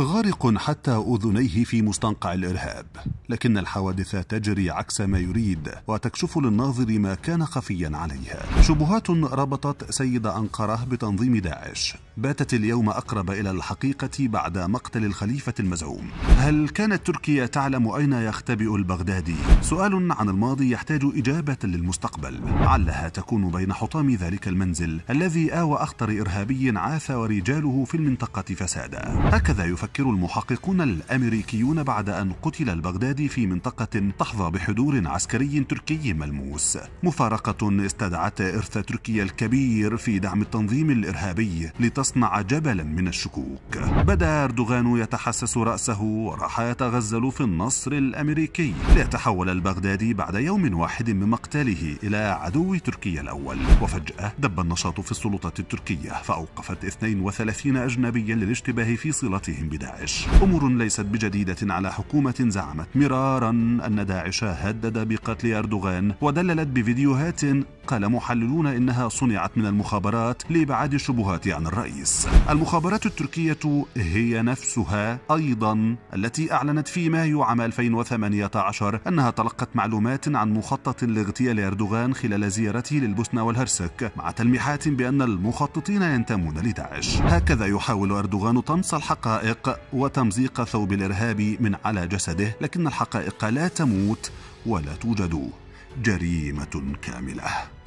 غارق حتى اذنيه في مستنقع الارهاب لكن الحوادث تجري عكس ما يريد وتكشف للناظر ما كان خفيا عليها شبهات ربطت سيد انقره بتنظيم داعش باتت اليوم اقرب الى الحقيقه بعد مقتل الخليفه المزعوم هل كانت تركيا تعلم اين يختبئ البغدادي سؤال عن الماضي يحتاج اجابه للمستقبل علها تكون بين حطام ذلك المنزل الذي اوى اخطر ارهابي عاث ورجاله في المنطقه فسادا هكذا يفكر يفكر المحققون الأمريكيون بعد أن قتل البغدادي في منطقة تحظى بحضور عسكري تركي ملموس مفارقة استدعت إرث تركيا الكبير في دعم التنظيم الإرهابي لتصنع جبلا من الشكوك بدأ أردوغان يتحسس رأسه وراح يتغزل في النصر الأمريكي ليتحول البغدادي بعد يوم واحد من مقتله إلى عدو تركيا الأول وفجأة دب النشاط في السلطات التركية فأوقفت 32 أجنبيا للاشتباه في صلتهم داعش أمور ليست بجديدة على حكومة زعمت مرارا أن داعش هدد بقتل أردوغان ودللت بفيديوهات قال محللون إنها صنعت من المخابرات لإبعاد الشبهات عن الرئيس المخابرات التركية هي نفسها أيضا التي أعلنت في مايو عام 2018 أنها تلقت معلومات عن مخطط لاغتيال أردوغان خلال زيارته للبوسنة والهرسك مع تلميحات بأن المخططين ينتمون لداعش هكذا يحاول أردوغان طمس الحقائق وتمزيق ثوب الإرهاب من على جسده لكن الحقائق لا تموت ولا توجد جريمة كاملة